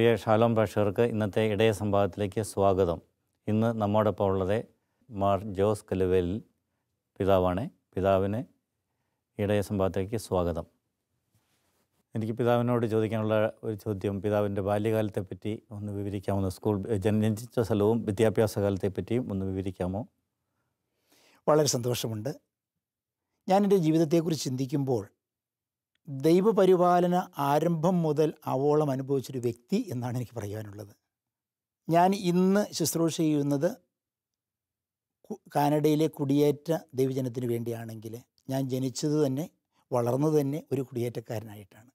പ്രിയ Shalom പ്രേക്ഷകർക്ക് ഇന്നത്തെ ഇടയ സംഭവത്തിലേക്ക് സ്വാഗതം ഇന്ന് നമ്മോടൊപ്പം ഉള്ളത് മാർ ജോസ് കലുവേലിൽ പിതാവാണ് പിതാവിന് ഇടയ സംഭവത്തിലേക്ക് സ്വാഗതം എനിക്ക് പിതാവിനോട് ചോദിക്കാനുള്ള ഒരു ചോദ്യം പിതാവിൻ്റെ ബാല്യകാലത്തെപ്പറ്റി ഒന്ന് വിവരിക്കാമോ സ്കൂൾ ജനിച്ച സ്ഥലവും വിദ്യാഭ്യാസ കാലത്തെപ്പറ്റിയും ഒന്ന് വിവരിക്കാമോ വളരെ സന്തോഷമുണ്ട് ഞാൻ എൻ്റെ ജീവിതത്തെക്കുറിച്ച് ചിന്തിക്കുമ്പോൾ ദൈവപരിപാലന ആരംഭം മുതൽ ആവോളം അനുഭവിച്ചൊരു വ്യക്തി എന്നാണ് എനിക്ക് പറയാനുള്ളത് ഞാൻ ഇന്ന് ശുശ്രൂഷ ചെയ്യുന്നത് കാനഡയിലെ കുടിയേറ്റ ദൈവജനത്തിന് വേണ്ടിയാണെങ്കിൽ ഞാൻ ജനിച്ചത് തന്നെ വളർന്നു തന്നെ ഒരു കുടിയേറ്റക്കാരനായിട്ടാണ്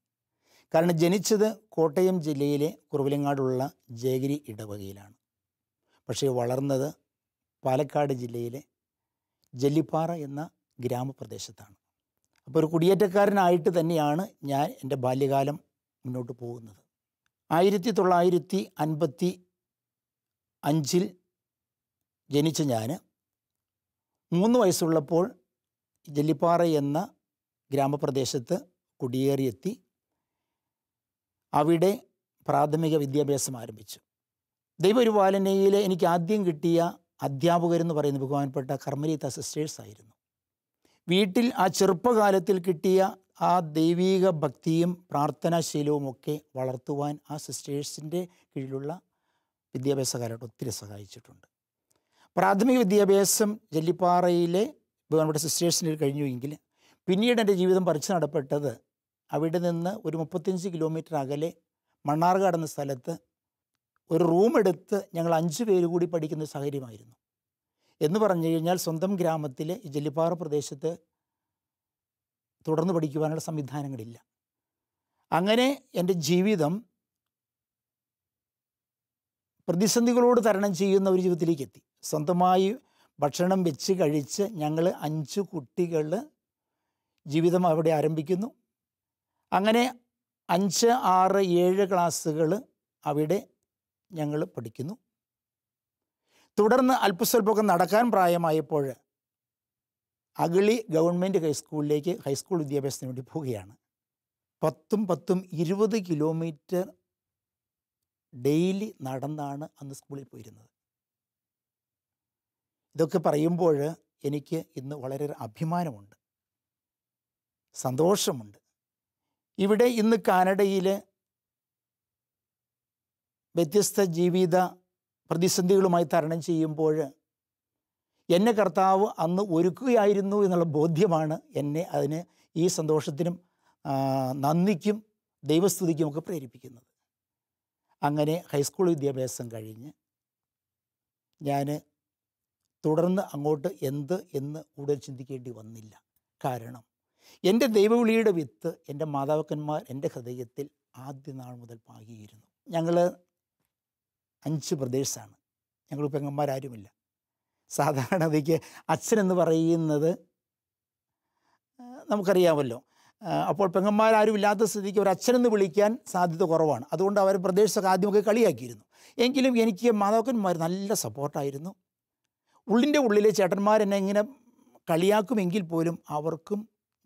കാരണം ജനിച്ചത് കോട്ടയം ജില്ലയിലെ കുറവിലങ്ങാടുള്ള ജേഗിരി ഇടവകയിലാണ് പക്ഷേ വളർന്നത് പാലക്കാട് ജില്ലയിലെ ജല്ലിപ്പാറ എന്ന ഗ്രാമപ്രദേശത്താണ് അപ്പോൾ ഒരു കുടിയേറ്റക്കാരനായിട്ട് തന്നെയാണ് ഞാൻ എൻ്റെ ബാല്യകാലം മുന്നോട്ട് പോകുന്നത് ആയിരത്തി തൊള്ളായിരത്തി അൻപത്തി അഞ്ചിൽ ജനിച്ച ഞാൻ മൂന്ന് വയസ്സുള്ളപ്പോൾ ജെല്ലിപ്പാറ എന്ന ഗ്രാമപ്രദേശത്ത് കുടിയേറിയെത്തി അവിടെ പ്രാഥമിക വിദ്യാഭ്യാസം ആരംഭിച്ചു ദൈവരുപാലനയിലെ എനിക്ക് ആദ്യം കിട്ടിയ അധ്യാപകരെന്ന് പറയുന്ന ബഹുമാനപ്പെട്ട കർമ്മരീത്ത സിസ്റ്റേഴ്സ് ആയിരുന്നു വീട്ടിൽ ആ ചെറുപ്പകാലത്തിൽ കിട്ടിയ ആ ദൈവീക ഭക്തിയും പ്രാർത്ഥനാശീലവും ഒക്കെ വളർത്തുവാൻ ആ സിസ്റ്റേഴ്സിൻ്റെ കീഴിലുള്ള വിദ്യാഭ്യാസകാലത്ത് ഒത്തിരി സഹായിച്ചിട്ടുണ്ട് പ്രാഥമിക വിദ്യാഭ്യാസം ജെല്ലിപ്പാറയിലെ ബഹുമാനപ്പെട്ട സിസ്റ്റേഴ്സിൻ്റെ എങ്കിൽ പിന്നീട് എൻ്റെ ജീവിതം പറിച്ചു നടപ്പെട്ടത് അവിടെ നിന്ന് ഒരു മുപ്പത്തഞ്ച് കിലോമീറ്റർ അകലെ മണ്ണാർകാട് എന്ന സ്ഥലത്ത് ഒരു റൂം ഞങ്ങൾ അഞ്ച് പേര് കൂടി പഠിക്കുന്ന സാഹചര്യമായിരുന്നു എന്ന് പറഞ്ഞു കഴിഞ്ഞാൽ സ്വന്തം ഗ്രാമത്തിൽ ജെല്ലിപ്പാറ പ്രദേശത്ത് തുടർന്ന് പഠിക്കുവാനുള്ള സംവിധാനങ്ങളില്ല അങ്ങനെ എൻ്റെ ജീവിതം പ്രതിസന്ധികളോട് തരണം ചെയ്യുന്ന ഒരു ജീവിതത്തിലേക്ക് എത്തി സ്വന്തമായി ഭക്ഷണം വെച്ച് കഴിച്ച് ഞങ്ങൾ അഞ്ച് കുട്ടികൾ ജീവിതം അവിടെ ആരംഭിക്കുന്നു അങ്ങനെ അഞ്ച് ആറ് ഏഴ് ക്ലാസ്സുകൾ അവിടെ ഞങ്ങൾ പഠിക്കുന്നു തുടർന്ന് അല്പസ്വല്പമൊക്കെ നടക്കാൻ പ്രായമായപ്പോൾ അഗളി ഗവൺമെൻറ് ഹൈസ്കൂളിലേക്ക് ഹൈസ്കൂൾ വിദ്യാഭ്യാസത്തിന് വേണ്ടി പോവുകയാണ് പത്തും പത്തും ഇരുപത് കിലോമീറ്റർ ഡെയിലി നടന്നാണ് അന്ന് സ്കൂളിൽ പോയിരുന്നത് ഇതൊക്കെ പറയുമ്പോൾ എനിക്ക് ഇന്ന് വളരെ അഭിമാനമുണ്ട് സന്തോഷമുണ്ട് ഇവിടെ ഇന്ന് കാനഡയിൽ വ്യത്യസ്ത ജീവിത പ്രതിസന്ധികളുമായി തരണം ചെയ്യുമ്പോൾ എന്നെ കർത്താവ് അന്ന് ഒരുക്കുകയായിരുന്നു എന്നുള്ള ബോധ്യമാണ് എന്നെ അതിന് ഈ സന്തോഷത്തിനും നന്ദിക്കും ദൈവസ്തുതിക്കും ഒക്കെ പ്രേരിപ്പിക്കുന്നത് അങ്ങനെ ഹൈസ്കൂൾ വിദ്യാഭ്യാസം കഴിഞ്ഞ് ഞാൻ തുടർന്ന് അങ്ങോട്ട് എന്ത് എന്ന് കൂടുതൽ ചിന്തിക്കേണ്ടി വന്നില്ല കാരണം എൻ്റെ ദൈവവിളിയുടെ വിത്ത് എൻ്റെ മാതാപിതാക്കന്മാർ എൻ്റെ ഹൃദയത്തിൽ ആദ്യ നാൾ മുതൽ പാകിയിരുന്നു ഞങ്ങൾ അഞ്ച് ബ്രദേഴ്സാണ് ഞങ്ങൾ പെങ്ങന്മാരാരുമില്ല സാധാരണതയ്ക്ക് അച്ഛനെന്ന് പറയുന്നത് നമുക്കറിയാമല്ലോ അപ്പോൾ പെങ്ങന്മാരാരുമില്ലാത്ത ഇല്ലാത്ത സ്ഥിതിക്ക് ഒരു അച്ഛനെന്ന് വിളിക്കാൻ സാധ്യത കുറവാണ് അതുകൊണ്ട് അവർ പ്രദേശത്തൊക്കെ ആദ്യമൊക്കെ കളിയാക്കിയിരുന്നു എങ്കിലും എനിക്ക് മാതാക്കന്മാർ നല്ല സപ്പോർട്ടായിരുന്നു ഉള്ളിൻ്റെ ഉള്ളിലെ ചേട്ടന്മാരെന്നെ ഇങ്ങനെ കളിയാക്കുമെങ്കിൽ പോലും അവർക്കും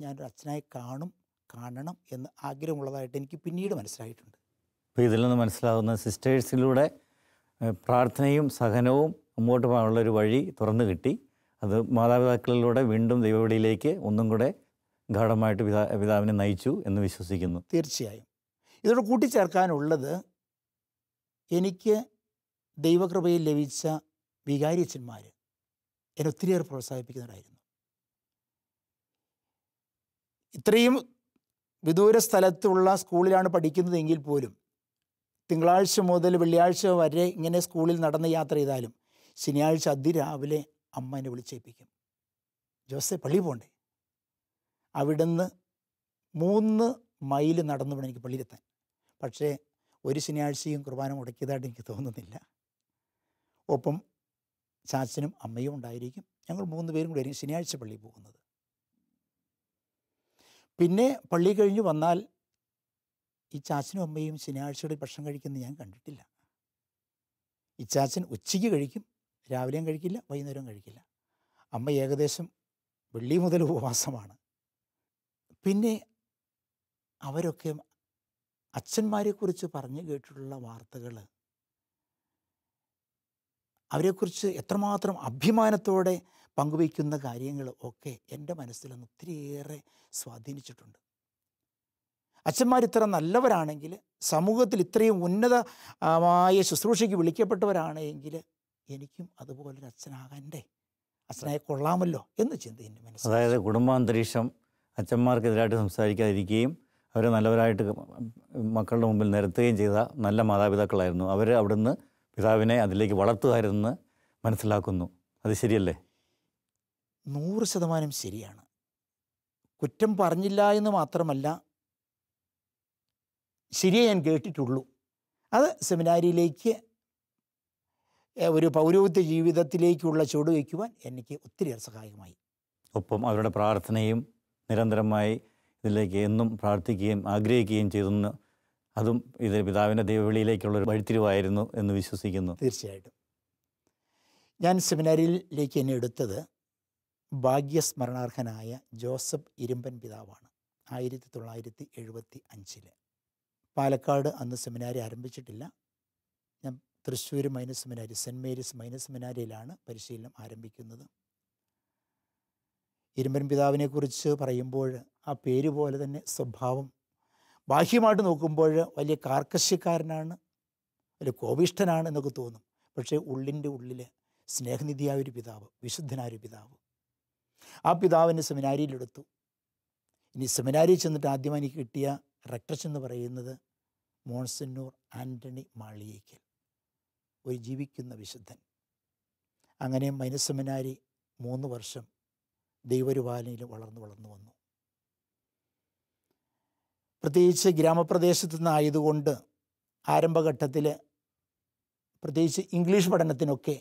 ഞാനൊരു അച്ഛനായി കാണും കാണണം എന്ന് ആഗ്രഹമുള്ളതായിട്ട് എനിക്ക് പിന്നീട് മനസ്സിലായിട്ടുണ്ട് അപ്പോൾ ഇതിൽ നിന്ന് മനസ്സിലാകുന്ന സിസ്റ്റേഴ്സിലൂടെ പ്രാർത്ഥനയും സഹനവും മുമ്പോട്ട് പോകാനുള്ളൊരു വഴി തുറന്നു കിട്ടി അത് മാതാപിതാക്കളിലൂടെ വീണ്ടും ദൈവവിളിയിലേക്ക് ഒന്നും കൂടെ ഗാഠമായിട്ട് പിതാ പിതാവിനെ നയിച്ചു എന്ന് വിശ്വസിക്കുന്നു തീർച്ചയായും ഇതോട് കൂട്ടിച്ചേർക്കാനുള്ളത് എനിക്ക് ദൈവകൃപയിൽ ലഭിച്ച വികാരിയച്ഛന്മാർ എന്നെ ഒത്തിരിയേറെ പ്രോത്സാഹിപ്പിക്കുന്നവരായിരുന്നു ഇത്രയും വിദൂര സ്ഥലത്തുള്ള സ്കൂളിലാണ് പഠിക്കുന്നതെങ്കിൽ പോലും തിങ്കളാഴ്ച മുതൽ വെള്ളിയാഴ്ച വരെ ഇങ്ങനെ സ്കൂളിൽ നടന്ന യാത്ര ചെയ്താലും ശനിയാഴ്ച അതിരാവിലെ അമ്മ എന്നെ വിളിച്ചേൽപ്പിക്കും ജോസെ പള്ളി പോകണ്ടേ അവിടുന്ന് മൂന്ന് മൈൽ നടന്നു വേണം എനിക്ക് പള്ളിയിലെത്താൻ പക്ഷേ ഒരു ശനിയാഴ്ചയും കുർബാന മുടക്കിയതായിട്ട് എനിക്ക് തോന്നുന്നില്ല ഒപ്പം ചാച്ചനും അമ്മയും ഉണ്ടായിരിക്കും ഞങ്ങൾ മൂന്ന് പേരും കൂടി ശനിയാഴ്ച പള്ളിയിൽ പോകുന്നത് പിന്നെ പള്ളി കഴിഞ്ഞ് വന്നാൽ ഈ ചാച്ചനും അമ്മയും ശനിയാഴ്ചകളിൽ ഭക്ഷണം കഴിക്കുന്ന ഞാൻ കണ്ടിട്ടില്ല ഈ ചാച്ചൻ ഉച്ചയ്ക്ക് കഴിക്കും രാവിലെയും കഴിക്കില്ല വൈകുന്നേരവും കഴിക്കില്ല അമ്മ ഏകദേശം വെള്ളി മുതൽ ഉപവാസമാണ് പിന്നെ അവരൊക്കെ അച്ഛന്മാരെക്കുറിച്ച് പറഞ്ഞു കേട്ടിട്ടുള്ള വാർത്തകൾ അവരെക്കുറിച്ച് എത്രമാത്രം അഭിമാനത്തോടെ പങ്കുവയ്ക്കുന്ന കാര്യങ്ങൾ ഒക്കെ എൻ്റെ മനസ്സിൽ ഒന്ന് ഒത്തിരിയേറെ സ്വാധീനിച്ചിട്ടുണ്ട് അച്ഛന്മാർ ഇത്ര നല്ലവരാണെങ്കിൽ സമൂഹത്തിൽ ഇത്രയും ഉന്നതമായ ശുശ്രൂഷയ്ക്ക് വിളിക്കപ്പെട്ടവരാണെങ്കിൽ എനിക്കും അതുപോലൊരു അച്ഛനാകണ്ടേ അച്ഛനായി കൊള്ളാമല്ലോ എന്ന് ചിന്ത എൻ്റെ മനസ്സിൽ അതായത് കുടുംബാന്തരീക്ഷം അച്ഛന്മാർക്കെതിരായിട്ട് സംസാരിക്കാതിരിക്കുകയും അവരെ നല്ലവരായിട്ട് മക്കളുടെ മുമ്പിൽ നിരത്തുകയും ചെയ്ത നല്ല മാതാപിതാക്കളായിരുന്നു അവർ അവിടുന്ന് പിതാവിനെ അതിലേക്ക് വളർത്തുകയായിരുന്നെന്ന് മനസ്സിലാക്കുന്നു അത് ശരിയല്ലേ നൂറ് ശതമാനം ശരിയാണ് കുറ്റം പറഞ്ഞില്ല എന്ന് മാത്രമല്ല ശരിയേ ഞാൻ കേട്ടിട്ടുള്ളൂ അത് സെമിനാരിയിലേക്ക് ഒരു പൗരോഹിത്യ ജീവിതത്തിലേക്കുള്ള ചുവട് വയ്ക്കുവാൻ എനിക്ക് ഒത്തിരിയേറെ സഹായകമായി ഒപ്പം അവരുടെ പ്രാർത്ഥനയും നിരന്തരമായി ഇതിലേക്ക് എന്നും പ്രാർത്ഥിക്കുകയും ആഗ്രഹിക്കുകയും ചെയ്തെന്ന് അതും ഇത് പിതാവിൻ്റെ ദൈവവിളിയിലേക്കുള്ള ഒരു വഴിത്തിരിവായിരുന്നു എന്ന് വിശ്വസിക്കുന്നു തീർച്ചയായിട്ടും ഞാൻ സെമിനാരിയിലേക്ക് എന്നെ എടുത്തത് ഭാഗ്യസ്മരണാർഹനായ ജോസഫ് ഇരുമ്പൻ പിതാവാണ് ആയിരത്തി തൊള്ളായിരത്തി എഴുപത്തി അഞ്ചില് പാലക്കാട് അന്ന് സെമിനാരി ആരംഭിച്ചിട്ടില്ല ഞാൻ Thrissur minor seminary saint Mary's minor സെമിനാരിയിലാണ് പരിശീലനം ആരംഭിക്കുന്നത് ഇരുമ്പൻ പിതാവിനെക്കുറിച്ച് പറയുമ്പോൾ ആ പേര് പോലെ തന്നെ സ്വഭാവം ബാഹ്യമായിട്ട് നോക്കുമ്പോൾ വലിയ കാർക്കശ്യക്കാരനാണ് വലിയ കോപിഷ്ഠനാണ് എന്നൊക്കെ തോന്നും പക്ഷേ ഉള്ളിൻ്റെ ഉള്ളിൽ സ്നേഹനിധിയായ ഒരു പിതാവ് വിശുദ്ധനായ ഒരു പിതാവ് ആ പിതാവിനെ സെമിനാരിയിലെടുത്തു ഇനി സെമിനാരിയിൽ ചെന്നിട്ട് ആദ്യമായി എനിക്ക് കിട്ടിയ റെക്ട്രസ് എന്ന് പറയുന്നത് മോൺസന്നൂർ ആൻ്റണി മാളിയേക്കൽ ഒരു ജീവിക്കുന്ന വിശുദ്ധൻ അങ്ങനെ മൈനസെമിനാരി മൂന്ന് വർഷം ദൈവരുപാലനയിൽ വളർന്നു വളർന്നു വന്നു പ്രത്യേകിച്ച് ഗ്രാമപ്രദേശത്തു നിന്നായതുകൊണ്ട് ആരംഭഘട്ടത്തിൽ പ്രത്യേകിച്ച് ഇംഗ്ലീഷ് പഠനത്തിനൊക്കെ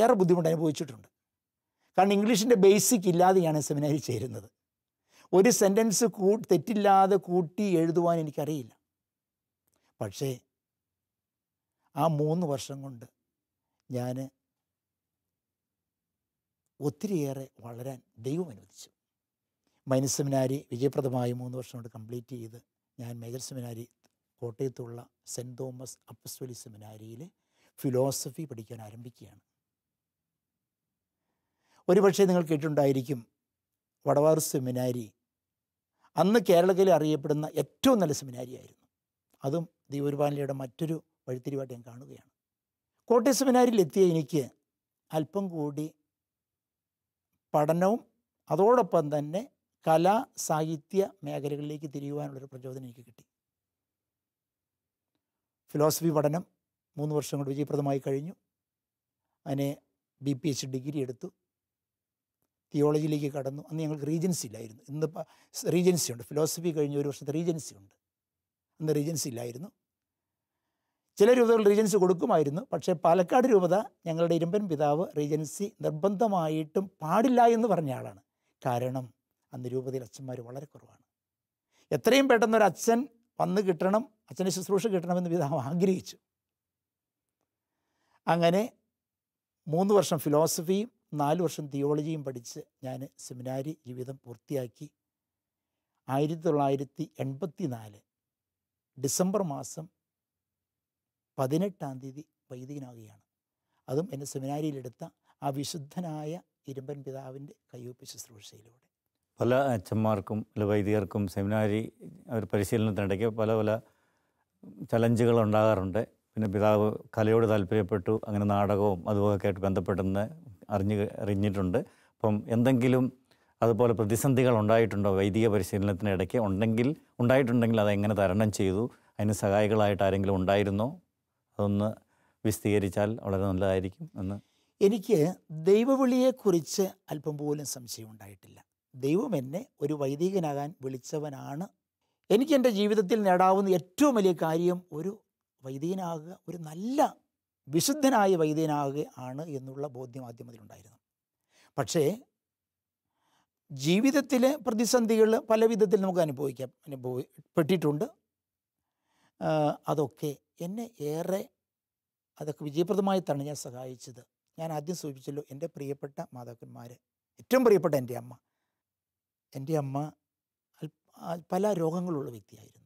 ഏറെ ബുദ്ധിമുട്ട് അനുഭവിച്ചിട്ടുണ്ട് കാരണം ഇംഗ്ലീഷിൻ്റെ ബേസിക് ഇല്ലാതെയാണ് സെമിനാരി ചേരുന്നത് ഒരു സെൻറ്റൻസ് കൂ തെറ്റില്ലാതെ കൂട്ടി എഴുതുവാൻ എനിക്കറിയില്ല പക്ഷേ ആ മൂന്ന് വർഷം കൊണ്ട് ഞാൻ ഒത്തിരിയേറെ വളരാൻ ദൈവം അനുവദിച്ചു മൈനസ് സെമിനാരി വിജയപ്രദമായി മൂന്ന് വർഷം കൊണ്ട് കംപ്ലീറ്റ് ചെയ്ത് ഞാൻ മേജർ സെമിനാരി കോട്ടയത്തുള്ള സെൻറ്റ് തോമസ് അപ്പസ്വലി സെമിനാരിയിൽ ഫിലോസഫി പഠിക്കാൻ ആരംഭിക്കുകയാണ് ഒരുപക്ഷെ നിങ്ങൾ കേട്ടിട്ടുണ്ടായിരിക്കും വടവാർ സെമിനാരി അന്ന് കേരളത്തിൽ അറിയപ്പെടുന്ന ഏറ്റവും നല്ല സെമിനാരിയായിരുന്നു അതും ദീപകുരുപാലയുടെ മറ്റൊരു വഴിത്തിരിവായിട്ട് ഞാൻ കാണുകയാണ് സെമിനാരിയിൽ എത്തിയ എനിക്ക് അല്പം കൂടി പഠനവും അതോടൊപ്പം തന്നെ കലാ സാഹിത്യ മേഖലകളിലേക്ക് തിരിയുവാനുള്ളൊരു പ്രചോദനം എനിക്ക് കിട്ടി ഫിലോസഫി പഠനം മൂന്ന് വർഷം കൊണ്ട് വിജയപ്രദമായി കഴിഞ്ഞു അതിനെ ബി പി എച്ച് ഡിഗ്രി എടുത്തു തിയോളജിയിലേക്ക് കടന്നു അന്ന് ഞങ്ങൾക്ക് റീജൻസി ഇല്ലായിരുന്നു ഇന്ന് റീജൻസി ഉണ്ട് ഫിലോസഫി കഴിഞ്ഞ ഒരു വർഷത്തെ റീജൻസി ഉണ്ട് അന്ന് റീജൻസി ഇല്ലായിരുന്നു ചില രൂപതകൾ റീജൻസി കൊടുക്കുമായിരുന്നു പക്ഷേ പാലക്കാട് രൂപത ഞങ്ങളുടെ ഇരുമ്പൻ പിതാവ് റീജൻസി നിർബന്ധമായിട്ടും പാടില്ല എന്ന് പറഞ്ഞ ആളാണ് കാരണം അന്ന് രൂപതയിൽ അച്ഛന്മാർ വളരെ കുറവാണ് എത്രയും പെട്ടെന്ന് ഒരു അച്ഛൻ വന്ന് കിട്ടണം അച്ഛൻ്റെ ശുശ്രൂഷ കിട്ടണമെന്ന് പിതാവ് ആഗ്രഹിച്ചു അങ്ങനെ മൂന്ന് വർഷം ഫിലോസഫിയും നാല് വർഷം തിയോളജിയും പഠിച്ച് ഞാൻ സെമിനാരി ജീവിതം പൂർത്തിയാക്കി ആയിരത്തി തൊള്ളായിരത്തി എൺപത്തി നാല് ഡിസംബർ മാസം പതിനെട്ടാം തീയതി വൈദികനാകുകയാണ് അതും എൻ്റെ സെമിനാരിയിലെടുത്ത ആ വിശുദ്ധനായ ഇരുമ്പൻ പിതാവിൻ്റെ കയ്യൊപ്പ് ശുശ്രൂഷയിലൂടെ പല അച്ഛന്മാർക്കും അല്ല വൈദികർക്കും സെമിനാരി അവർ പരിശീലനത്തിനിടയ്ക്ക് പല പല ചലഞ്ചുകൾ ഉണ്ടാകാറുണ്ട് പിന്നെ പിതാവ് കലയോട് താല്പര്യപ്പെട്ടു അങ്ങനെ നാടകവും അതുമൊക്കെ ആയിട്ട് ബന്ധപ്പെടുന്ന അറിഞ്ഞ് അറിഞ്ഞിട്ടുണ്ട് അപ്പം എന്തെങ്കിലും അതുപോലെ പ്രതിസന്ധികൾ ഉണ്ടായിട്ടുണ്ടോ വൈദിക പരിശീലനത്തിന് ഇടയ്ക്ക് ഉണ്ടെങ്കിൽ ഉണ്ടായിട്ടുണ്ടെങ്കിൽ അതെങ്ങനെ തരണം ചെയ്തു അതിന് സഹായികളായിട്ട് ആരെങ്കിലും ഉണ്ടായിരുന്നോ അതൊന്ന് വിശദീകരിച്ചാൽ വളരെ നല്ലതായിരിക്കും എന്ന് എനിക്ക് ദൈവവിളിയെക്കുറിച്ച് അല്പം പോലും സംശയം ഉണ്ടായിട്ടില്ല ദൈവം എന്നെ ഒരു വൈദികനാകാൻ വിളിച്ചവനാണ് എനിക്ക് എൻ്റെ ജീവിതത്തിൽ നേടാവുന്ന ഏറ്റവും വലിയ കാര്യം ഒരു വൈദികനാകുക ഒരു നല്ല വിശുദ്ധനായ വൈദ്യനാകുക ആണ് എന്നുള്ള ബോധ്യം ആദ്യം അതിലുണ്ടായിരുന്നു പക്ഷേ ജീവിതത്തിലെ പ്രതിസന്ധികൾ പല വിധത്തിൽ നമുക്ക് അനുഭവിക്കാം അനുഭവപ്പെട്ടിട്ടുണ്ട് അതൊക്കെ എന്നെ ഏറെ അതൊക്കെ തന്നെ ഞാൻ സഹായിച്ചത് ഞാൻ ആദ്യം സൂചിപ്പിച്ചല്ലോ എൻ്റെ പ്രിയപ്പെട്ട മാതാക്കന്മാർ ഏറ്റവും പ്രിയപ്പെട്ട എൻ്റെ അമ്മ എൻ്റെ അമ്മ പല രോഗങ്ങളുള്ള വ്യക്തിയായിരുന്നു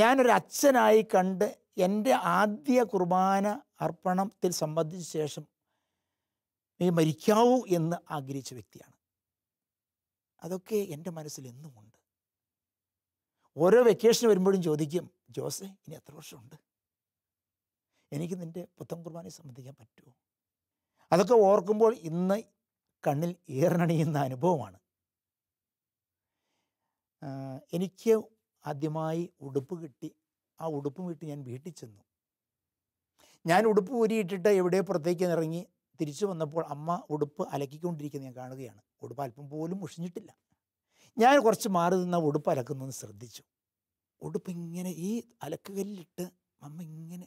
ഞാനൊരു അച്ഛനായി കണ്ട് എൻ്റെ ആദ്യ കുർബാന അർപ്പണത്തിൽ സംബന്ധിച്ച ശേഷം നീ മരിക്കാവൂ എന്ന് ആഗ്രഹിച്ച വ്യക്തിയാണ് അതൊക്കെ എൻ്റെ മനസ്സിൽ എന്നുമുണ്ട് ഓരോ വെക്കേഷൻ വരുമ്പോഴും ചോദിക്കും ജോസെ ഇനി എത്ര വർഷമുണ്ട് എനിക്ക് നിൻ്റെ പുത്തൻ കുർബാനയെ സംബന്ധിക്കാൻ പറ്റുമോ അതൊക്കെ ഓർക്കുമ്പോൾ ഇന്ന് കണ്ണിൽ ഏറിനണിയുന്ന അനുഭവമാണ് എനിക്ക് ആദ്യമായി ഉടുപ്പ് കിട്ടി ആ ഉടുപ്പും ഇട്ട് ഞാൻ വീട്ടിൽ ചെന്നു ഞാൻ ഉടുപ്പ് ഊരിയിട്ടിട്ട് എവിടെ പുറത്തേക്ക് ഇറങ്ങി തിരിച്ചു വന്നപ്പോൾ അമ്മ ഉടുപ്പ് അലക്കിക്കൊണ്ടിരിക്കുന്നത് ഞാൻ കാണുകയാണ് ഉടുപ്പ് അല്പം പോലും മുഷിഞ്ഞിട്ടില്ല ഞാൻ കുറച്ച് മാറി നിന്ന് ഉടുപ്പ് അലക്കുന്നതെന്ന് ശ്രദ്ധിച്ചു ഉടുപ്പ് ഇങ്ങനെ ഈ അലക്കുകല്ലിട്ട് അമ്മ ഇങ്ങനെ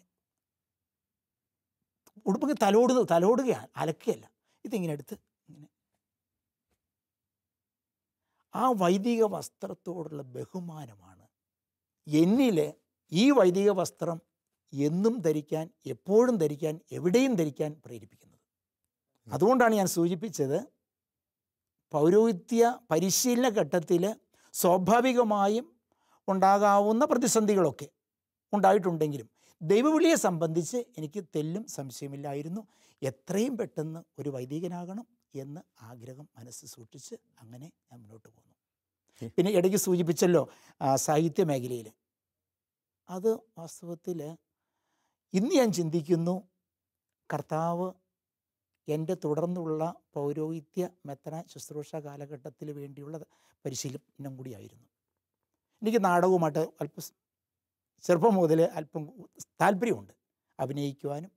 ഉടുപ്പ് തലോടുന്നു തലോടുകയാണ് അലക്കുകയല്ല ഇതിങ്ങനെ എടുത്ത് ഇങ്ങനെ ആ വൈദിക വസ്ത്രത്തോടുള്ള ബഹുമാനമാണ് എന്നിലെ ഈ വൈദിക വസ്ത്രം എന്നും ധരിക്കാൻ എപ്പോഴും ധരിക്കാൻ എവിടെയും ധരിക്കാൻ പ്രേരിപ്പിക്കുന്നത് അതുകൊണ്ടാണ് ഞാൻ സൂചിപ്പിച്ചത് പൗരോഹിത്യ പരിശീലന ഘട്ടത്തിൽ സ്വാഭാവികമായും ഉണ്ടാകാവുന്ന പ്രതിസന്ധികളൊക്കെ ഉണ്ടായിട്ടുണ്ടെങ്കിലും ദൈവവിളിയെ സംബന്ധിച്ച് എനിക്ക് തെല്ലും സംശയമില്ലായിരുന്നു എത്രയും പെട്ടെന്ന് ഒരു വൈദികനാകണം എന്ന് ആഗ്രഹം മനസ്സ് സൂക്ഷിച്ച് അങ്ങനെ ഞാൻ മുന്നോട്ട് പോന്നു പിന്നെ ഇടയ്ക്ക് സൂചിപ്പിച്ചല്ലോ സാഹിത്യ മേഖലയിൽ അത് വാസ്തവത്തിൽ ഇന്ന് ഞാൻ ചിന്തിക്കുന്നു കർത്താവ് എൻ്റെ തുടർന്നുള്ള പൗരോഹിത്യ മെത്തന ശുശ്രൂഷ കാലഘട്ടത്തിൽ വേണ്ടിയുള്ള പരിശീലനം കൂടിയായിരുന്നു എനിക്ക് നാടകവുമായിട്ട് അല്പം ചെറുപ്പം മുതൽ അല്പം താല്പര്യമുണ്ട് അഭിനയിക്കുവാനും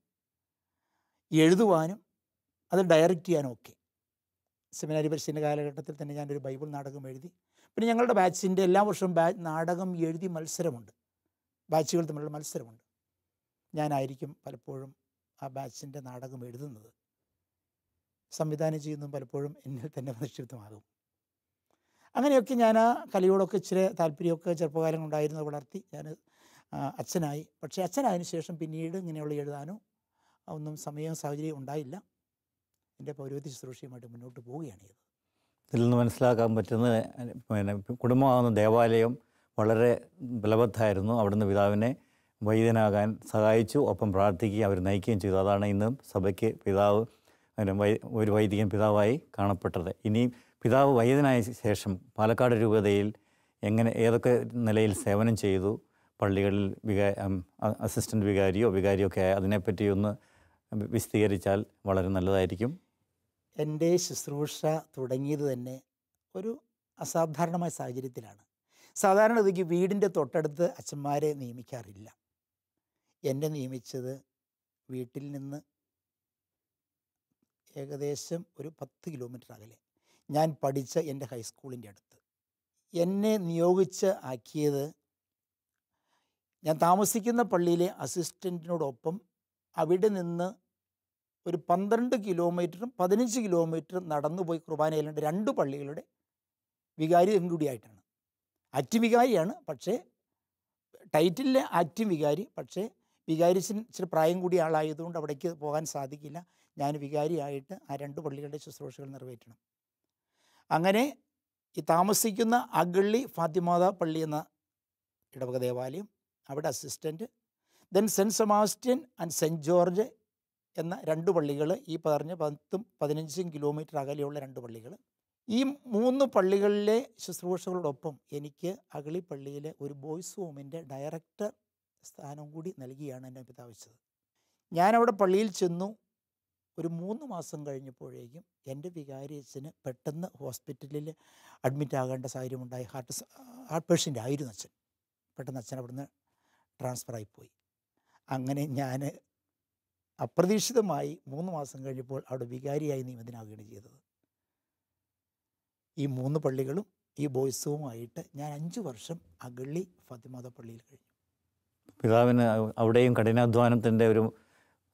എഴുതുവാനും അത് ഡയറക്റ്റ് ചെയ്യാനും ഒക്കെ സെമിനാരി പരിശീലന കാലഘട്ടത്തിൽ തന്നെ ഞാനൊരു ബൈബിൾ നാടകം എഴുതി പിന്നെ ഞങ്ങളുടെ ബാച്ചിൻ്റെ എല്ലാ വർഷവും ബാ നാടകം എഴുതി മത്സരമുണ്ട് ബാച്ചുകൾ തമ്മിലുള്ള മത്സരമുണ്ട് ഞാനായിരിക്കും പലപ്പോഴും ആ ബാച്ചിൻ്റെ നാടകം എഴുതുന്നത് സംവിധാനം ചെയ്യുന്നു പലപ്പോഴും എന്നിൽ തന്നെ നിക്ഷിപ്തമാകും അങ്ങനെയൊക്കെ ഞാൻ ആ കലയോടൊക്കെ ഇച്ചിരി താല്പര്യമൊക്കെ ചെറുപ്പകാലം ഉണ്ടായിരുന്നത് വളർത്തി ഞാൻ അച്ഛനായി പക്ഷേ അച്ഛനായതിനു ശേഷം പിന്നീട് ഇങ്ങനെയുള്ള എഴുതാനോ ഒന്നും സമയവും സാഹചര്യവും ഉണ്ടായില്ല എൻ്റെ പൗരോഹിത്യ ശുശ്രൂഷയുമായിട്ട് മുന്നോട്ട് പോവുകയാണ് ചെയ്തത് ഇതിൽ നിന്ന് മനസ്സിലാക്കാൻ പറ്റുന്ന പിന്നെ കുടുംബമാകുന്ന ദേവാലയം വളരെ ബലബദ്ധമായിരുന്നു അവിടുന്ന് പിതാവിനെ വൈദ്യനാകാൻ സഹായിച്ചു ഒപ്പം പ്രാർത്ഥിക്കുകയും അവർ നയിക്കുകയും ചെയ്തു അതാണ് ഇന്ന് സഭയ്ക്ക് പിതാവ് ഒരു വൈദികൻ പിതാവായി കാണപ്പെട്ടത് ഇനിയും പിതാവ് വൈദ്യനായ ശേഷം പാലക്കാട് രൂപതയിൽ എങ്ങനെ ഏതൊക്കെ നിലയിൽ സേവനം ചെയ്തു പള്ളികളിൽ വികാ അസിസ്റ്റൻ്റ് വികാരിയോ വികാരിയോ ഒക്കെ അതിനെപ്പറ്റി ഒന്ന് വിശദീകരിച്ചാൽ വളരെ നല്ലതായിരിക്കും എൻ്റെ ശുശ്രൂഷ തുടങ്ങിയത് തന്നെ ഒരു അസാധാരണമായ സാഹചര്യത്തിലാണ് സാധാരണ സാധാരണഗതിക്ക് വീടിൻ്റെ തൊട്ടടുത്ത് അച്ഛന്മാരെ നിയമിക്കാറില്ല എന്നെ നിയമിച്ചത് വീട്ടിൽ നിന്ന് ഏകദേശം ഒരു പത്ത് കിലോമീറ്റർ അകലെ ഞാൻ പഠിച്ച എൻ്റെ ഹൈസ്കൂളിൻ്റെ അടുത്ത് എന്നെ നിയോഗിച്ച് ആക്കിയത് ഞാൻ താമസിക്കുന്ന പള്ളിയിലെ അസിസ്റ്റൻറ്റിനോടൊപ്പം അവിടെ നിന്ന് ഒരു പന്ത്രണ്ട് കിലോമീറ്ററും പതിനഞ്ച് കിലോമീറ്ററും നടന്നു പോയി കുർബാനയിലുണ്ട് രണ്ട് പള്ളികളുടെ വികാരി കൂടിയായിട്ടാണ് വികാരിയാണ് പക്ഷേ ടൈറ്റിലെ ആറ്റി വികാരി പക്ഷേ വികാരിച്ചൻ ഇച്ചിരി പ്രായം കൂടിയ ആളായതുകൊണ്ട് അവിടേക്ക് പോകാൻ സാധിക്കില്ല ഞാൻ വികാരിയായിട്ട് ആ രണ്ട് പള്ളികളുടെ ശുശ്രൂഷകൾ നിറവേറ്റണം അങ്ങനെ ഈ താമസിക്കുന്ന അഗള്ളി ഫാത്തിമാത പള്ളി എന്ന ഇടവക ദേവാലയം അവിടെ assistant then saint Sebastian and saint George എന്ന രണ്ട് പള്ളികൾ ഈ പറഞ്ഞ പത്തും പതിനഞ്ചും കിലോമീറ്റർ അകലെയുള്ള രണ്ട് പള്ളികൾ ഈ മൂന്ന് പള്ളികളിലെ ശുശ്രൂഷകളോടൊപ്പം എനിക്ക് അഗളി പള്ളിയിലെ ഒരു ബോയ്സ് ഹോമിൻ്റെ ഡയറക്ടർ സ്ഥാനം കൂടി നൽകിയാണ് എന്നെ പിതാവിച്ചത് ഞാനവിടെ പള്ളിയിൽ ചെന്നു ഒരു മൂന്ന് മാസം കഴിഞ്ഞപ്പോഴേക്കും എൻ്റെ വികാരിയച്ഛന് പെട്ടെന്ന് ഹോസ്പിറ്റലിൽ അഡ്മിറ്റ് ആകേണ്ട സാഹചര്യമുണ്ടായി ഹാർട്ട് ഹാർട്ട് പേഷ്യൻ്റ് ആയിരുന്നു അച്ഛൻ പെട്ടെന്ന് അച്ഛൻ അവിടുന്ന് ട്രാൻസ്ഫർ ആയിപ്പോയി അങ്ങനെ ഞാൻ അപ്രതീക്ഷിതമായി മൂന്ന് മാസം കഴിഞ്ഞപ്പോൾ അവിടെ വികാരിയായി നിയമിതനാകുകയാണ് ചെയ്തത് ഈ മൂന്ന് പള്ളികളും ഈ ബോയ്സുമായിട്ട് ഞാൻ അഞ്ച് വർഷം അഗള്ളി ഫതിമത പള്ളിയിൽ കഴിഞ്ഞു പിതാവിന് അവിടെയും കഠിനാധ്വാനത്തിൻ്റെ ഒരു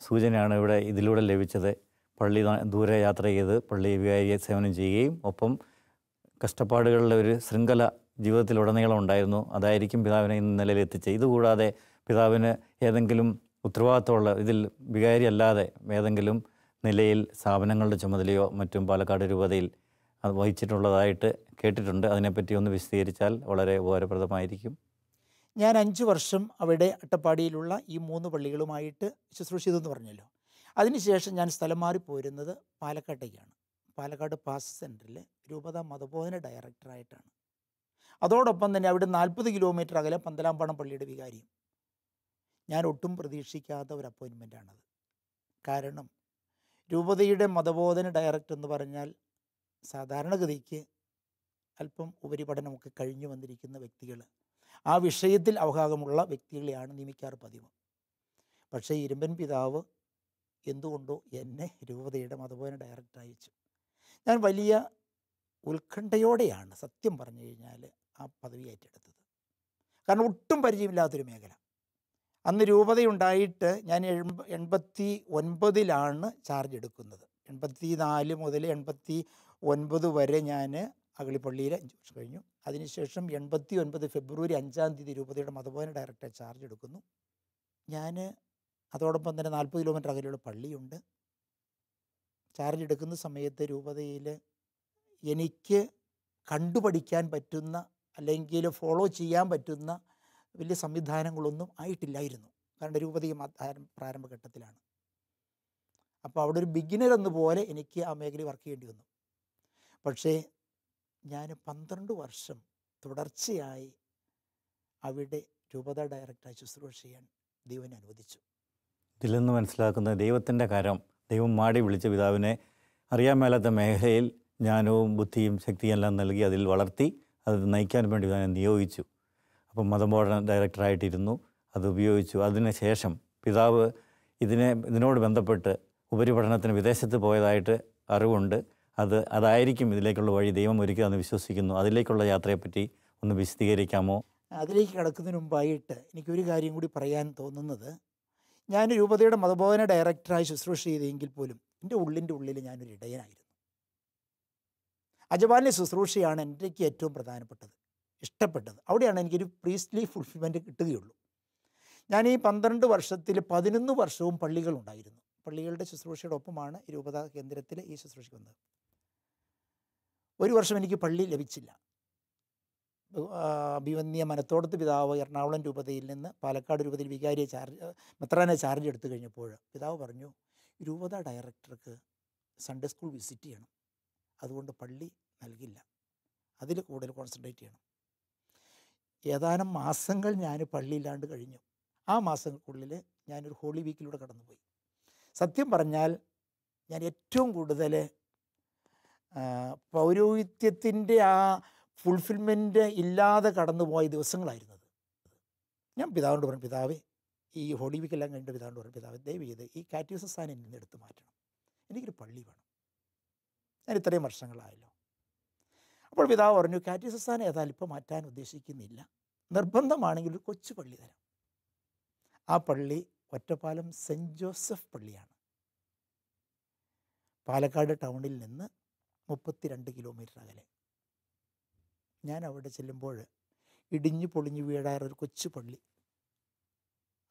സൂചനയാണ് ഇവിടെ ഇതിലൂടെ ലഭിച്ചത് പള്ളി ദൂരെ യാത്ര ചെയ്ത് പള്ളി വികാരിയെ സേവനം ചെയ്യുകയും ഒപ്പം കഷ്ടപ്പാടുകളുടെ ഒരു ശൃംഖല ജീവിതത്തിലുടനീളം ഉണ്ടായിരുന്നു അതായിരിക്കും പിതാവിനെ ഇന്ന് നിലയിൽ എത്തിച്ചത് ഇതുകൂടാതെ പിതാവിന് ഏതെങ്കിലും ഉത്തരവാദിത്തമുള്ള ഇതിൽ വികാരി അല്ലാതെ ഏതെങ്കിലും നിലയിൽ സ്ഥാപനങ്ങളുടെ ചുമതലയോ മറ്റും പാലക്കാട് രൂപതയിൽ അത് വഹിച്ചിട്ടുള്ളതായിട്ട് കേട്ടിട്ടുണ്ട് അതിനെപ്പറ്റി ഒന്ന് വിശദീകരിച്ചാൽ വളരെ ഉപകാരപ്രദമായിരിക്കും ഞാൻ അഞ്ച് വർഷം അവിടെ അട്ടപ്പാടിയിലുള്ള ഈ മൂന്ന് പള്ളികളുമായിട്ട് ശുശ്രൂഷിതെന്ന് പറഞ്ഞല്ലോ അതിനുശേഷം ഞാൻ സ്ഥലം മാറി പോരുന്നത് പാലക്കാട്ടേക്കാണ് പാലക്കാട് പാസ് സെൻറ്ററിൽ രൂപത മതബോധന ഡയറക്ടറായിട്ടാണ് അതോടൊപ്പം തന്നെ അവിടെ നാൽപ്പത് കിലോമീറ്റർ അകലെ പന്തലാമ്പാണം പള്ളിയുടെ വികാരിയും ഞാൻ ഒട്ടും പ്രതീക്ഷിക്കാത്ത ഒരു ആണത് കാരണം രൂപതയുടെ മതബോധന ഡയറക്ടർ എന്ന് പറഞ്ഞാൽ സാധാരണഗതിക്ക് അല്പം ഉപരിപഠനമൊക്കെ കഴിഞ്ഞു വന്നിരിക്കുന്ന വ്യക്തികൾ ആ വിഷയത്തിൽ അവഹാഗമുള്ള വ്യക്തികളെയാണ് നിയമിക്കാറ് പതിവ് പക്ഷേ ഇരുമ്പൻ പിതാവ് എന്തുകൊണ്ടോ എന്നെ രൂപതയുടെ മതബോധന ഡയറക്ടർ അയച്ചു ഞാൻ വലിയ ഉത്കണ്ഠയോടെയാണ് സത്യം പറഞ്ഞു കഴിഞ്ഞാൽ ആ പദവി ഏറ്റെടുത്തത് കാരണം ഒട്ടും പരിചയമില്ലാത്തൊരു മേഖല അന്ന് രൂപതയുണ്ടായിട്ട് ഞാൻ എൺപത്തി ഒൻപതിലാണ് ചാർജ് എടുക്കുന്നത് എൺപത്തി നാല് മുതൽ എൺപത്തി ഒൻപത് വരെ ഞാൻ അഗളിപ്പള്ളിയിൽ അഞ്ച് വർഷം കഴിഞ്ഞു അതിനുശേഷം എൺപത്തി ഒൻപത് ഫെബ്രുവരി അഞ്ചാം തീയതി രൂപതയുടെ മതബോധന ഡയറക്ടറെ ചാർജ് എടുക്കുന്നു ഞാൻ അതോടൊപ്പം തന്നെ നാൽപ്പത് കിലോമീറ്റർ അകലെയുള്ള പള്ളിയുണ്ട് ചാർജ് എടുക്കുന്ന സമയത്ത് രൂപതയിൽ എനിക്ക് കണ്ടുപഠിക്കാൻ പറ്റുന്ന അല്ലെങ്കിൽ ഫോളോ ചെയ്യാൻ പറ്റുന്ന വലിയ സംവിധാനങ്ങളൊന്നും ആയിട്ടില്ലായിരുന്നു കാരണം രൂപതയെ പ്രാരംഭഘട്ടത്തിലാണ് അപ്പോൾ അവിടെ ഒരു ബിഗിനർ എന്നപോലെ എനിക്ക് ആ മേഖലയിൽ വർക്ക് ചെയ്യേണ്ടി വന്നു പക്ഷേ ഞാൻ പന്ത്രണ്ട് വർഷം തുടർച്ചയായി അവിടെ രൂപത ഡയറക്ടറായി ശുശ്രൂഷ ചെയ്യാൻ ദൈവം അനുവദിച്ചു ഇതിൽ നിന്ന് മനസ്സിലാക്കുന്ന ദൈവത്തിൻ്റെ കരം ദൈവം മാടി വിളിച്ച പിതാവിനെ അറിയാൻ മേലാത്ത മേഖലയിൽ ജ്ഞാനവും ബുദ്ധിയും ശക്തിയും എല്ലാം നൽകി അതിൽ വളർത്തി അത് നയിക്കാൻ വേണ്ടി ഞാൻ നിയോഗിച്ചു അപ്പം മതബോധന ഡയറക്ടറായിട്ടിരുന്നു അത് ഉപയോഗിച്ചു അതിനുശേഷം പിതാവ് ഇതിനെ ഇതിനോട് ബന്ധപ്പെട്ട് ഉപരിപഠനത്തിന് വിദേശത്ത് പോയതായിട്ട് അറിവുണ്ട് അത് അതായിരിക്കും ഇതിലേക്കുള്ള വഴി ദൈവം ഒരുക്കിയതെന്ന് വിശ്വസിക്കുന്നു അതിലേക്കുള്ള യാത്രയെപ്പറ്റി ഒന്ന് വിശദീകരിക്കാമോ അതിലേക്ക് കിടക്കുന്നതിന് മുമ്പായിട്ട് എനിക്കൊരു കാര്യം കൂടി പറയാൻ തോന്നുന്നത് ഞാൻ രൂപതയുടെ മതബോധന ഡയറക്ടറായി ശുശ്രൂഷ ചെയ്തെങ്കിൽ പോലും എൻ്റെ ഉള്ളിൻ്റെ ഉള്ളിൽ ഞാനൊരു ഇടയനായിരുന്നു അജപാലിൻ്റെ ശുശ്രൂഷയാണ് എനിക്ക് ഏറ്റവും പ്രധാനപ്പെട്ടത് ഇഷ്ടപ്പെട്ടത് അവിടെയാണ് എനിക്കൊരു പ്രീസ്റ്റ്ലി ഫുൾഫിൽമെൻറ്റ് കിട്ടുകയുള്ളൂ ഞാൻ ഈ പന്ത്രണ്ട് വർഷത്തിൽ പതിനൊന്ന് വർഷവും പള്ളികളുണ്ടായിരുന്നു പള്ളികളുടെ ശുശ്രൂഷയോടൊപ്പമാണ് രൂപത കേന്ദ്രത്തിൽ ഈ ശുശ്രൂഷയ്ക്ക് വന്നത് ഒരു വർഷം എനിക്ക് പള്ളി ലഭിച്ചില്ല അഭിവന്യ മനത്തോടത്ത് പിതാവ് എറണാകുളം രൂപതയിൽ നിന്ന് പാലക്കാട് രൂപതയിൽ വികാരിയെ ചാർജ് മെത്രാനെ ചാർജ് എടുത്തു കഴിഞ്ഞപ്പോൾ പിതാവ് പറഞ്ഞു രൂപത ഡയറക്ടർക്ക് സൺഡേ സ്കൂൾ വിസിറ്റ് ചെയ്യണം അതുകൊണ്ട് പള്ളി നൽകില്ല അതിൽ കൂടുതൽ കോൺസെൻട്രേറ്റ് ചെയ്യണം ഏതാനും മാസങ്ങൾ ഞാൻ പള്ളിയില്ലാണ്ട് കഴിഞ്ഞു ആ മാസങ്ങൾക്കുള്ളിൽ ഞാനൊരു ഹോളി വീക്കിലൂടെ കടന്നുപോയി സത്യം പറഞ്ഞാൽ ഞാൻ ഏറ്റവും കൂടുതൽ പൗരോഹിത്യത്തിൻ്റെ ആ ഫുൾഫിൽമെൻ്റ് ഇല്ലാതെ കടന്നുപോയ ദിവസങ്ങളായിരുന്നത് ഞാൻ പിതാവിനോട് പറഞ്ഞു പിതാവേ ഈ ഹോളി വീക്കെല്ലാം കഴിഞ്ഞിട്ട് പിതാവിനോട് പറഞ്ഞു പിതാവ് ദയവ് ചെയ്ത് ഈ കാറ്റീസ് സ്ഥാനം എന്നെ നിന്ന് എടുത്ത് മാറ്റണം എനിക്കൊരു പള്ളി വേണം ഞാൻ ഇത്രയും വർഷങ്ങളായല്ലോ അപ്പോൾ പിതാവ് പറഞ്ഞു കാറ്റീസ് സ്ഥാനം ഏതായാലും ഇപ്പോൾ മാറ്റാൻ ഉദ്ദേശിക്കുന്നില്ല നിർബന്ധമാണെങ്കിൽ ഒരു കൊച്ചു പള്ളി തരാം ആ പള്ളി ഒറ്റപ്പാലം സെൻറ്റ് ജോസഫ് പള്ളിയാണ് പാലക്കാട് ടൗണിൽ നിന്ന് മുപ്പത്തിരണ്ട് കിലോമീറ്റർ അകലെ ഞാൻ അവിടെ ചെല്ലുമ്പോൾ ഇടിഞ്ഞു പൊളിഞ്ഞു വീഴാറ ഒരു കൊച്ചു പള്ളി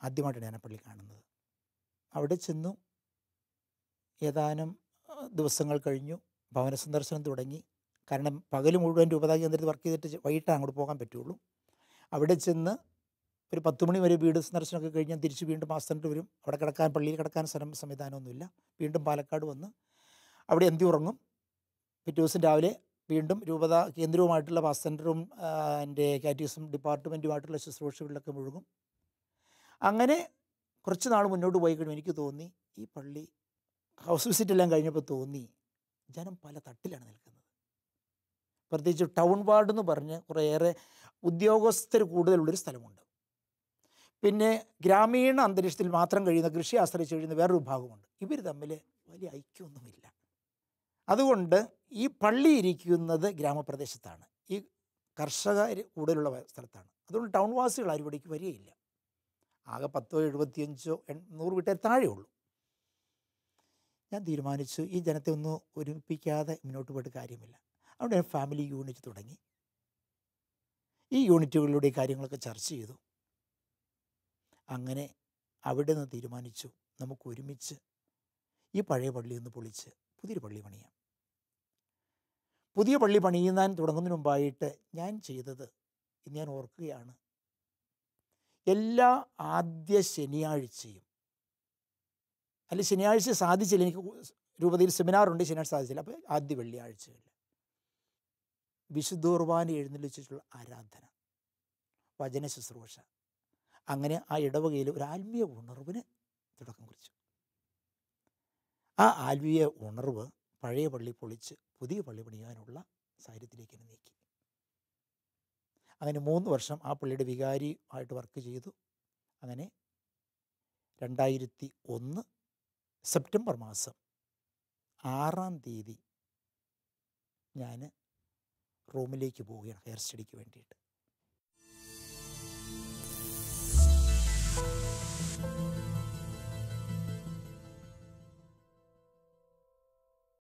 ആദ്യമായിട്ടാണ് ഞാൻ ആ പള്ളി കാണുന്നത് അവിടെ ചെന്നു ഏതാനും ദിവസങ്ങൾ കഴിഞ്ഞു ഭവന സന്ദർശനം തുടങ്ങി കാരണം പകൽ മുഴുവൻ രൂപതാ കേന്ദ്രത്തിൽ വർക്ക് ചെയ്തിട്ട് വൈകിട്ടാണ് അങ്ങോട്ട് പോകാൻ പറ്റുള്ളൂ അവിടെ ചെന്ന് ഒരു പത്ത് മണി വരെ വീട് സന്ദർശനമൊക്കെ കഴിഞ്ഞാൽ തിരിച്ച് വീണ്ടും സ്ഥലത്ത് വരും അവിടെ കിടക്കാൻ പള്ളിയിൽ കിടക്കാൻ സ്ഥലം സംവിധാനമൊന്നുമില്ല വീണ്ടും പാലക്കാട് വന്ന് അവിടെ എന്തി ഉറങ്ങും പിറ്റേ ദിവസം രാവിലെ വീണ്ടും രൂപത കേന്ദ്രവുമായിട്ടുള്ള പാസ് സെൻറ്ററും എൻ്റെ കാറ്റീസം ഡിപ്പാർട്ട്മെൻറ്റുമായിട്ടുള്ള ശുശ്രൂഷകളിലൊക്കെ മുഴുകും അങ്ങനെ കുറച്ച് നാൾ മുന്നോട്ട് പോയി കഴിഞ്ഞു എനിക്ക് തോന്നി ഈ പള്ളി ഹൗസ് വിസിറ്റ് എല്ലാം കഴിഞ്ഞപ്പോൾ തോന്നി ജനം പല തട്ടിലാണ് നിൽക്കുന്നത് പ്രത്യേകിച്ച് ടൗൺ വാർഡ് എന്ന് പറഞ്ഞ് കുറേയേറെ ഉദ്യോഗസ്ഥർ കൂടുതലുള്ളൊരു സ്ഥലമുണ്ട് പിന്നെ ഗ്രാമീണ അന്തരീക്ഷത്തിൽ മാത്രം കഴിയുന്ന കൃഷി ആശ്രയിച്ച് കഴിയുന്ന വേറൊരു ഭാഗമുണ്ട് ഇവർ തമ്മിൽ വലിയ ഐക്യമൊന്നുമില്ല അതുകൊണ്ട് ഈ പള്ളി ഇരിക്കുന്നത് ഗ്രാമപ്രദേശത്താണ് ഈ കർഷക കൂടുതലുള്ള സ്ഥലത്താണ് അതുകൊണ്ട് ടൗൺ വാസികൾ അരുപടിക്ക് വരികയില്ല ആകെ പത്തോ എഴുപത്തിയഞ്ചോ എണ്ണൂറ് വീട്ടേ ഉള്ളൂ ഞാൻ തീരുമാനിച്ചു ഈ ജനത്തെ ഒന്ന് ഒരുമിപ്പിക്കാതെ മുന്നോട്ട് പോയിട്ട് കാര്യമില്ല ഞാൻ ഫാമിലി യൂണിറ്റ് തുടങ്ങി ഈ യൂണിറ്റുകളിലൂടെ കാര്യങ്ങളൊക്കെ ചർച്ച ചെയ്തു അങ്ങനെ അവിടെ നിന്ന് തീരുമാനിച്ചു നമുക്ക് ഒരുമിച്ച് ഈ പഴയ പള്ളി ഒന്ന് പൊളിച്ച് പുതിയൊരു പള്ളി പണിയാം പുതിയ പള്ളി പണിയുന്നാൻ തുടങ്ങുന്നതിന് മുമ്പായിട്ട് ഞാൻ ചെയ്തത് ഇന്ന് ഞാൻ ഓർക്കുകയാണ് എല്ലാ ആദ്യ ശനിയാഴ്ചയും അല്ല ശനിയാഴ്ച സാധിച്ചില്ല എനിക്ക് രൂപതയിൽ സെമിനാറുണ്ട് ശനിയാഴ്ച സാധിച്ചില്ല അപ്പോൾ ആദ്യ വെള്ളിയാഴ്ചകളിൽ വിശുദ്ധോർവാൻ എഴുന്നള്ളിച്ചിട്ടുള്ള ആരാധന വചന ശുശ്രൂഷ അങ്ങനെ ആ ഇടവകയിൽ ഒരു ആത്മീയ ഉണർവിന് തുടക്കം കുറിച്ചു ആ ആത്മീയ ഉണർവ് പഴയ പള്ളി പൊളിച്ച് പുതിയ പള്ളി പണിയാനുള്ള സാഹചര്യത്തിലേക്ക് എന്നെ നീക്കി അങ്ങനെ മൂന്ന് വർഷം ആ പള്ളിയുടെ വികാരി ആയിട്ട് വർക്ക് ചെയ്തു അങ്ങനെ രണ്ടായിരത്തി ഒന്ന് സെപ്റ്റംബർ മാസം ആറാം തീയതി ഞാൻ റൂമിലേക്ക് പോവുകയാണ് ഹെയർ സ്റ്റഡിക്ക് വേണ്ടിയിട്ട്